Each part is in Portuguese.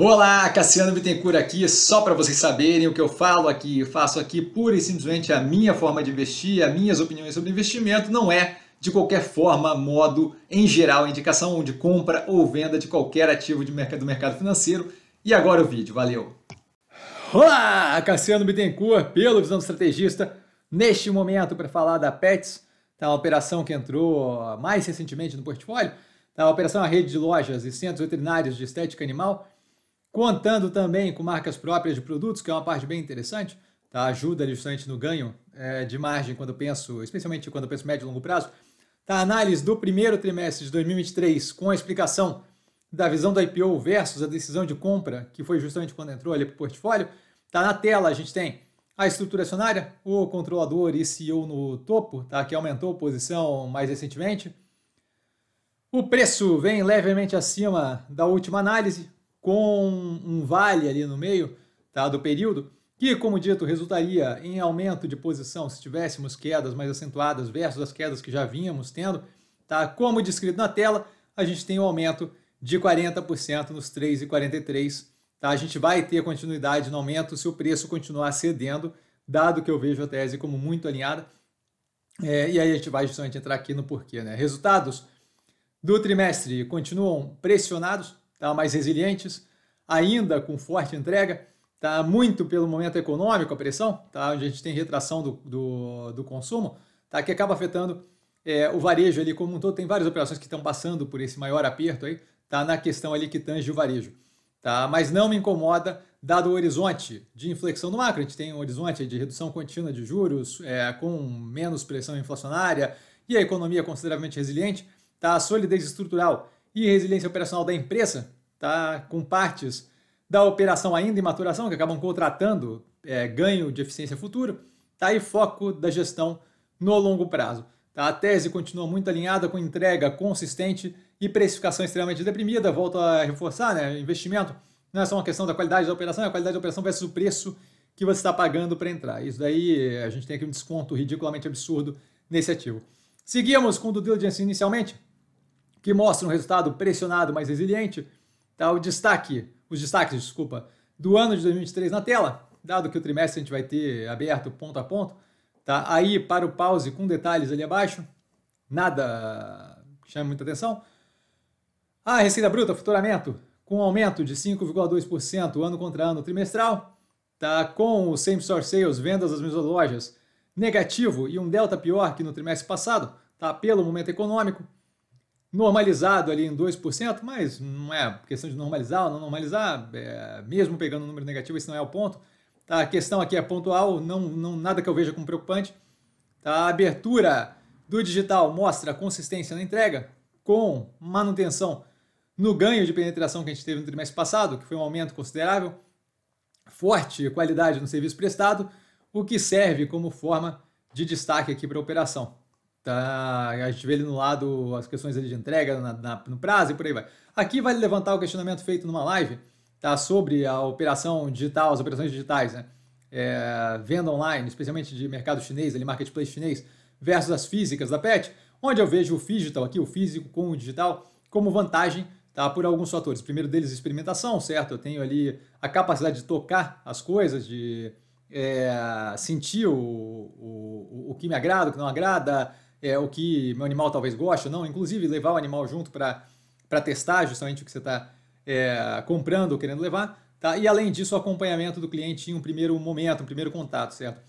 Olá, Cassiano Bittencourt aqui, só para vocês saberem o que eu falo aqui, eu faço aqui pura e simplesmente a minha forma de investir, as minhas opiniões sobre investimento, não é de qualquer forma, modo, em geral, indicação de compra ou venda de qualquer ativo de mercado, do mercado financeiro. E agora o vídeo, valeu! Olá, Cassiano Bittencourt, pelo Visão do Estrategista, neste momento para falar da Pets, tá, uma operação que entrou mais recentemente no portfólio, tá, a operação a rede de lojas e centros veterinários de estética animal, contando também com marcas próprias de produtos, que é uma parte bem interessante, tá? ajuda justamente no ganho é, de margem quando eu penso, especialmente quando eu penso médio e longo prazo. Tá, a análise do primeiro trimestre de 2023 com a explicação da visão da IPO versus a decisão de compra, que foi justamente quando entrou ali para o portfólio. Tá na tela, a gente tem a estrutura acionária, o controlador e CEO no topo, tá, que aumentou a posição mais recentemente. O preço vem levemente acima da última análise, com um vale ali no meio tá, do período, que, como dito, resultaria em aumento de posição se tivéssemos quedas mais acentuadas versus as quedas que já vínhamos tendo. Tá? Como descrito na tela, a gente tem um aumento de 40% nos 3,43. Tá? A gente vai ter continuidade no aumento se o preço continuar cedendo, dado que eu vejo a tese como muito alinhada. É, e aí a gente vai justamente entrar aqui no porquê. Né? Resultados do trimestre continuam pressionados, tá, mais resilientes, ainda com forte entrega, tá muito pelo momento econômico, a pressão, tá, a gente tem retração do, do, do consumo, tá, que acaba afetando é, o varejo ali como um todo. Tem várias operações que estão passando por esse maior aperto aí, tá, na questão ali que tange o varejo. Tá, mas não me incomoda, dado o horizonte de inflexão no macro, a gente tem um horizonte de redução contínua de juros, é, com menos pressão inflacionária e a economia consideravelmente resiliente, tá? a solidez estrutural e resiliência operacional da empresa, tá? com partes da operação ainda em maturação, que acabam contratando é, ganho de eficiência futuro, tá? e foco da gestão no longo prazo. Tá? A tese continua muito alinhada com entrega consistente e precificação extremamente deprimida, volto a reforçar, né? investimento não é só uma questão da qualidade da operação, é a qualidade da operação versus o preço que você está pagando para entrar. Isso daí a gente tem aqui um desconto ridiculamente absurdo nesse ativo. Seguimos com o due diligence inicialmente, que mostra um resultado pressionado, mas resiliente. Tá o destaque, os destaques, desculpa, do ano de 2023 na tela, dado que o trimestre a gente vai ter aberto ponto a ponto. Tá aí para o pause com detalhes ali abaixo. Nada chame muita atenção. A receita bruta, faturamento, com aumento de 5,2% ano contra ano trimestral, tá com o same store sales, vendas das mesmas lojas, negativo e um delta pior que no trimestre passado, tá pelo momento econômico normalizado ali em 2%, mas não é questão de normalizar ou não normalizar, é, mesmo pegando um número negativo, esse não é o ponto. Tá? A questão aqui é pontual, não, não nada que eu veja como preocupante. Tá? A abertura do digital mostra consistência na entrega, com manutenção no ganho de penetração que a gente teve no trimestre passado, que foi um aumento considerável, forte qualidade no serviço prestado, o que serve como forma de destaque aqui para a operação. Tá, a gente vê ele no lado as questões de entrega na, na, no prazo e por aí vai. Aqui vai levantar o questionamento feito numa live tá, sobre a operação digital, as operações digitais, né? É, venda online, especialmente de mercado chinês, ali, marketplace chinês, versus as físicas da PET, onde eu vejo o digital aqui, o físico com o digital, como vantagem tá, por alguns fatores. O primeiro deles, experimentação, certo? Eu tenho ali a capacidade de tocar as coisas, de é, sentir o, o, o que me agrada, o que não agrada, é, o que meu animal talvez goste ou não. Inclusive, levar o animal junto para testar justamente o que você está é, comprando ou querendo levar. Tá? E além disso, o acompanhamento do cliente em um primeiro momento, um primeiro contato, certo?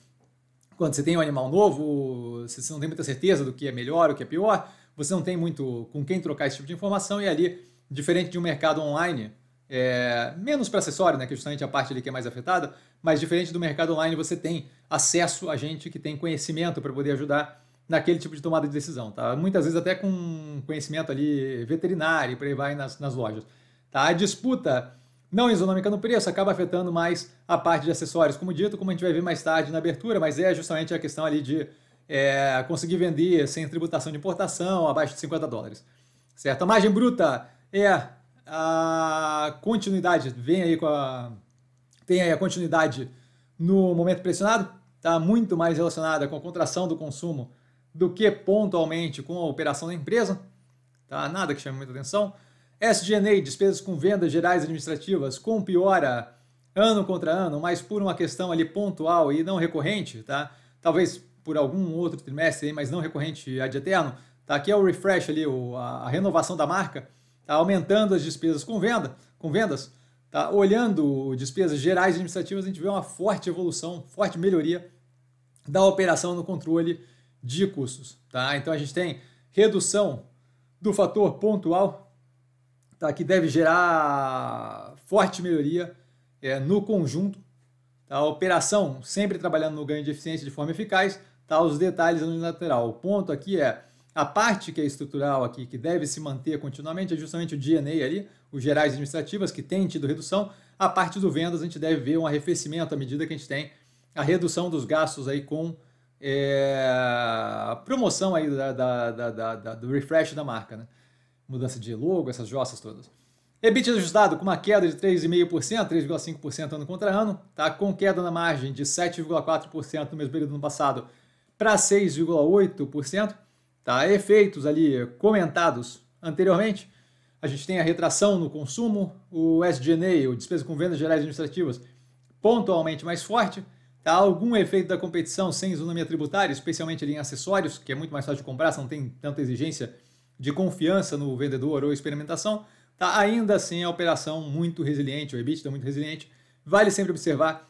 Quando você tem um animal novo, você não tem muita certeza do que é melhor, o que é pior, você não tem muito com quem trocar esse tipo de informação e ali, diferente de um mercado online, é, menos para acessório, né, que é justamente a parte ali que é mais afetada, mas diferente do mercado online, você tem acesso a gente que tem conhecimento para poder ajudar naquele tipo de tomada de decisão, tá? Muitas vezes até com conhecimento ali veterinário, para ir vai nas, nas lojas, tá? A disputa não isonômica no preço acaba afetando mais a parte de acessórios, como dito, como a gente vai ver mais tarde na abertura, mas é justamente a questão ali de é, conseguir vender sem tributação de importação abaixo de 50 dólares, certo? A margem bruta é a continuidade, vem aí com a... tem aí a continuidade no momento pressionado, tá? muito mais relacionada com a contração do consumo do que pontualmente com a operação da empresa, tá? nada que chame muita atenção. SGNA, despesas com vendas gerais administrativas, com piora ano contra ano, mas por uma questão ali pontual e não recorrente, tá? talvez por algum outro trimestre, mas não recorrente ad eterno, tá? aqui é o refresh ali, a renovação da marca, tá? aumentando as despesas com, venda, com vendas, tá? olhando despesas gerais administrativas, a gente vê uma forte evolução, forte melhoria da operação no controle de custos. Tá? Então a gente tem redução do fator pontual, tá? que deve gerar forte melhoria é, no conjunto. Tá? A operação sempre trabalhando no ganho de eficiência de forma eficaz, tá? os detalhes no unilateral. O ponto aqui é a parte que é estrutural aqui, que deve se manter continuamente, é justamente o DNA ali, os gerais administrativas, que tem tido redução. A parte do vendas, a gente deve ver um arrefecimento à medida que a gente tem a redução dos gastos aí com é, promoção aí da, da, da, do refresh da marca, né? Mudança de logo, essas jossas todas. ebit ajustado com uma queda de 3,5%, 3,5% ano contra ano, tá? com queda na margem de 7,4% no mesmo período do ano passado para 6,8%. Tá? Efeitos ali comentados anteriormente, a gente tem a retração no consumo, o SG&A, o despesa com vendas gerais administrativas, pontualmente mais forte, Tá? Algum efeito da competição sem isonomia tributária, especialmente em acessórios, que é muito mais fácil de comprar, não tem tanta exigência de confiança no vendedor ou experimentação. Tá? Ainda assim, a operação muito resiliente, o EBITDA muito resiliente. Vale sempre observar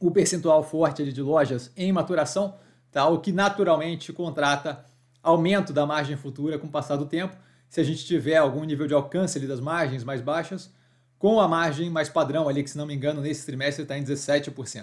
o percentual forte de lojas em maturação, tá? o que naturalmente contrata aumento da margem futura com o passar do tempo. Se a gente tiver algum nível de alcance ali das margens mais baixas, com a margem mais padrão ali, que se não me engano, nesse trimestre está em 17%.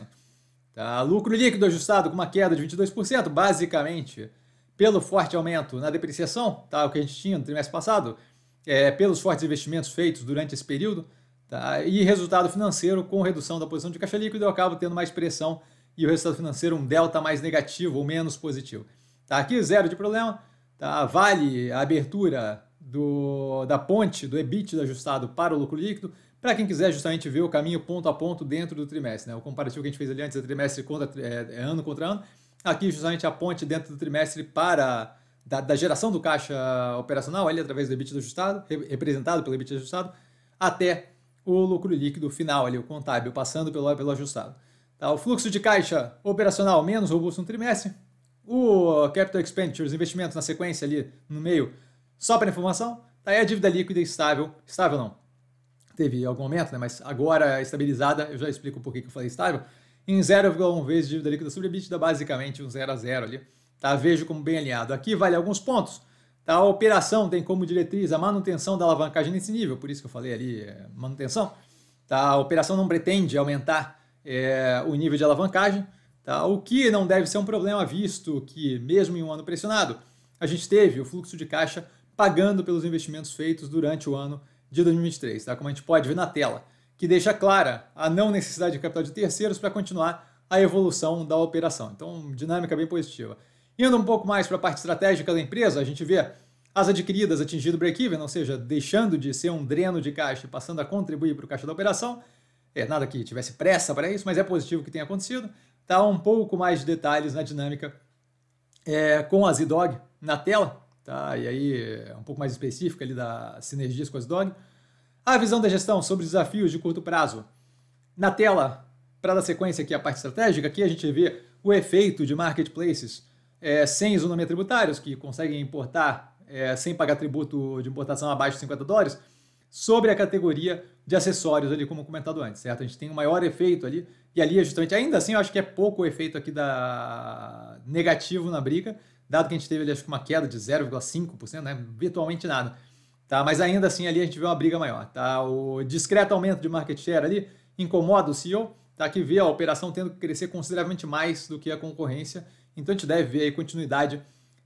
Tá? Lucro líquido ajustado com uma queda de 22%, basicamente pelo forte aumento na depreciação, tá? o que a gente tinha no trimestre passado, é, pelos fortes investimentos feitos durante esse período, tá? e resultado financeiro com redução da posição de caixa líquido, eu acabo tendo mais pressão e o resultado financeiro um delta mais negativo ou menos positivo. Tá? Aqui zero de problema, tá? vale a abertura do, da ponte do EBITDA ajustado para o lucro líquido, para quem quiser justamente ver o caminho ponto a ponto dentro do trimestre, né? o comparativo que a gente fez ali antes é trimestre contra é, é ano contra ano, aqui justamente a ponte dentro do trimestre para da, da geração do caixa operacional, ali através do EBITDA ajustado, representado pelo EBITDA ajustado, até o lucro líquido final, ali o contábil, passando pelo, pelo ajustado. Tá? O fluxo de caixa operacional menos robusto no trimestre, o capital expenditures, investimentos na sequência ali no meio, só para informação, tá? e a dívida líquida estável, estável não, teve algum aumento, né? mas agora estabilizada, eu já explico por que eu falei estável, em 0,1 vezes dívida líquida sobre EBITDA, basicamente um 0 a 0 ali, tá? Vejo como bem alinhado. Aqui vale alguns pontos, tá? A operação tem como diretriz a manutenção da alavancagem nesse nível, por isso que eu falei ali, é, manutenção, tá? A operação não pretende aumentar é, o nível de alavancagem, tá? O que não deve ser um problema, visto que mesmo em um ano pressionado, a gente teve o fluxo de caixa pagando pelos investimentos feitos durante o ano de 2023, tá? como a gente pode ver na tela, que deixa clara a não necessidade de capital de terceiros para continuar a evolução da operação. Então, dinâmica bem positiva. Indo um pouco mais para a parte estratégica da empresa, a gente vê as adquiridas atingindo break-even, ou seja, deixando de ser um dreno de caixa e passando a contribuir para o caixa da operação. É, nada que tivesse pressa para isso, mas é positivo que tenha acontecido. Tá um pouco mais de detalhes na dinâmica é, com a Zidog na tela tá? e aí é um pouco mais específico ali das sinergias com a dog. A visão da gestão sobre desafios de curto prazo. Na tela, para dar sequência aqui à parte estratégica, aqui a gente vê o efeito de marketplaces é, sem isonomia tributários, que conseguem importar é, sem pagar tributo de importação abaixo de 50 dólares, sobre a categoria de acessórios ali, como comentado antes, certo? A gente tem um maior efeito ali, e ali é justamente, ainda assim, eu acho que é pouco o efeito aqui da negativo na briga, dado que a gente teve ali, acho que uma queda de 0,5%, né? virtualmente nada. Tá? Mas ainda assim ali a gente vê uma briga maior. Tá? O discreto aumento de market share ali incomoda o CEO, tá? que vê a operação tendo que crescer consideravelmente mais do que a concorrência. Então a gente deve ver aí continuidade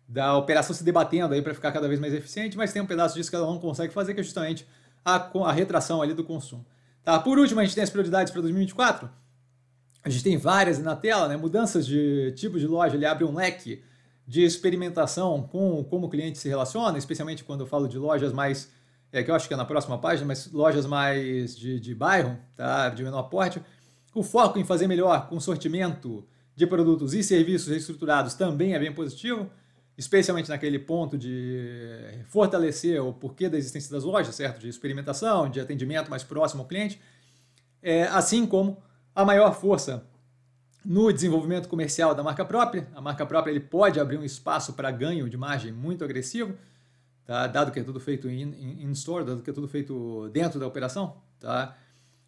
da operação se debatendo aí para ficar cada vez mais eficiente, mas tem um pedaço disso que ela não consegue fazer, que é justamente a, a retração ali do consumo. Tá? Por último, a gente tem as prioridades para 2024. A gente tem várias na tela, né? Mudanças de tipo de loja, ele abre um leque de experimentação com como o cliente se relaciona, especialmente quando eu falo de lojas mais, é, que eu acho que é na próxima página, mas lojas mais de, de bairro, tá? de menor porte, o foco em fazer melhor com sortimento de produtos e serviços reestruturados também é bem positivo, especialmente naquele ponto de fortalecer o porquê da existência das lojas, certo? De experimentação, de atendimento mais próximo ao cliente, é, assim como a maior força no desenvolvimento comercial da marca própria, a marca própria ele pode abrir um espaço para ganho de margem muito agressivo, tá? dado que é tudo feito in-store, in dado que é tudo feito dentro da operação, tá?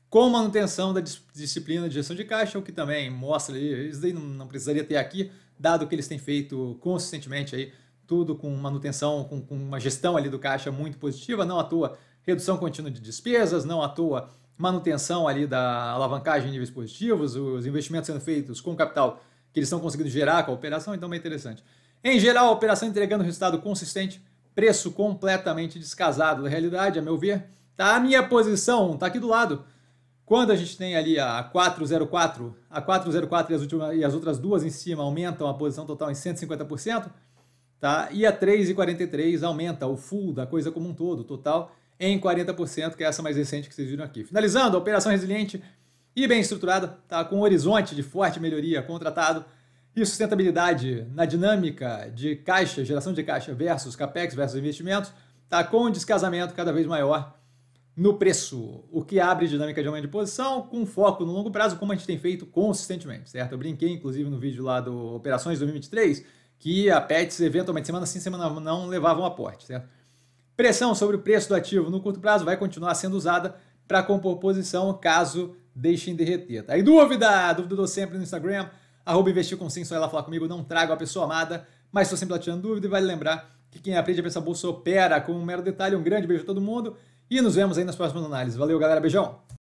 com manutenção da dis disciplina de gestão de caixa, o que também mostra, isso daí não, não precisaria ter aqui, dado que eles têm feito consistentemente aí, tudo com manutenção, com, com uma gestão ali do caixa muito positiva, não à toa redução contínua de despesas, não à toa manutenção ali da alavancagem em níveis positivos, os investimentos sendo feitos com o capital que eles estão conseguindo gerar com a operação, então é interessante. Em geral, a operação entregando resultado consistente, preço completamente descasado da realidade, a meu ver. Tá a minha posição, tá aqui do lado. Quando a gente tem ali a 404, a 404 e as, últimas, e as outras duas em cima aumentam a posição total em 150%, tá? E a 3,43 aumenta o full da coisa como um todo, total em 40%, que é essa mais recente que vocês viram aqui. Finalizando, a operação resiliente e bem estruturada, tá? com um horizonte de forte melhoria contratado e sustentabilidade na dinâmica de caixa, geração de caixa versus capex versus investimentos, tá? com um descasamento cada vez maior no preço, o que abre dinâmica de aumento de posição com foco no longo prazo, como a gente tem feito consistentemente, certo? Eu brinquei, inclusive, no vídeo lá do Operações 2023, que a PETS, eventualmente, semana sim, semana não, levavam aporte, certo? Pressão sobre o preço do ativo no curto prazo vai continuar sendo usada para compor posição caso deixem derreter. Tá? aí dúvida? Dúvida eu dou sempre no Instagram, arroba investir com sim, só ela falar comigo, não trago a pessoa amada, mas estou sempre lá tirando dúvida e vale lembrar que quem aprende a pensar bolsa opera com um mero detalhe. Um grande beijo a todo mundo e nos vemos aí nas próximas análises. Valeu, galera. Beijão!